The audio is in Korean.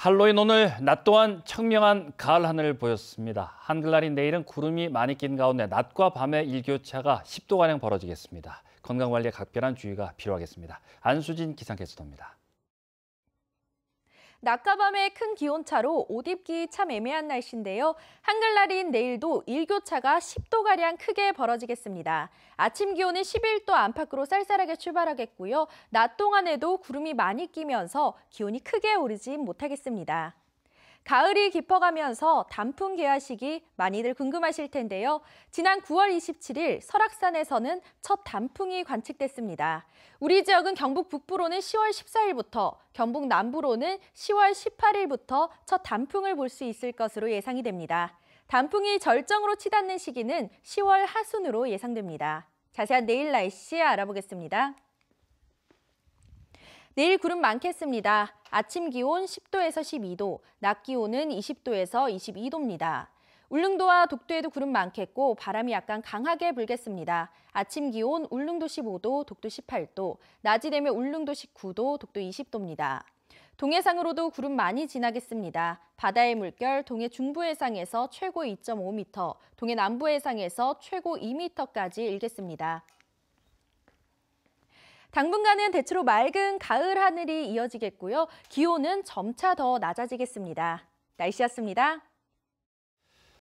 할로윈 오늘 낮 또한 청명한 가을 하늘을 보였습니다. 한글날인 내일은 구름이 많이 낀 가운데 낮과 밤의 일교차가 10도가량 벌어지겠습니다. 건강관리에 각별한 주의가 필요하겠습니다. 안수진 기상캐스터입니다. 낮과 밤의 큰 기온차로 옷 입기 참 애매한 날씨인데요. 한글날인 내일도 일교차가 10도가량 크게 벌어지겠습니다. 아침 기온은 11도 안팎으로 쌀쌀하게 출발하겠고요. 낮 동안에도 구름이 많이 끼면서 기온이 크게 오르진 못하겠습니다. 가을이 깊어가면서 단풍 개화식이 많이들 궁금하실 텐데요. 지난 9월 27일 설악산에서는 첫 단풍이 관측됐습니다. 우리 지역은 경북 북부로는 10월 14일부터, 경북 남부로는 10월 18일부터 첫 단풍을 볼 수 있을 것으로 예상이 됩니다. 단풍이 절정으로 치닫는 시기는 10월 하순으로 예상됩니다. 자세한 내일 날씨 알아보겠습니다. 내일 구름 많겠습니다. 아침 기온 10도에서 12도, 낮 기온은 20도에서 22도입니다. 울릉도와 독도에도 구름 많겠고 바람이 약간 강하게 불겠습니다. 아침 기온 울릉도 15도, 독도 18도, 낮이 되면 울릉도 19도, 독도 20도입니다. 동해상으로도 구름 많이 지나겠습니다. 바다의 물결 동해 중부 해상에서 최고 2.5m, 동해 남부 해상에서 최고 2m까지 일겠습니다. 당분간은 대체로 맑은 가을 하늘이 이어지겠고요. 기온은 점차 더 낮아지겠습니다. 날씨였습니다.